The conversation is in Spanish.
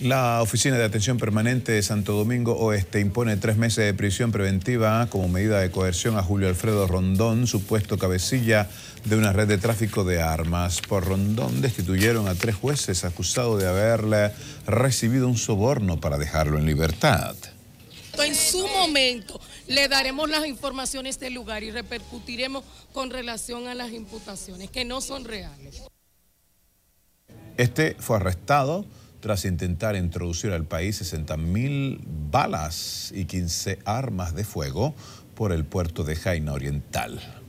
La Oficina de Atención Permanente de Santo Domingo Oeste impone tres meses de prisión preventiva como medida de coerción a Julio Alfredo Rondón, supuesto cabecilla de una red de tráfico de armas. Por Rondón destituyeron a tres jueces acusados de haberle recibido un soborno para dejarlo en libertad. En su momento le daremos las informaciones del lugar y repercutiremos con relación a las imputaciones que no son reales. Este fue arrestado tras intentar introducir al país 60.000 balas y 15 armas de fuego por el puerto de Jaina Oriental.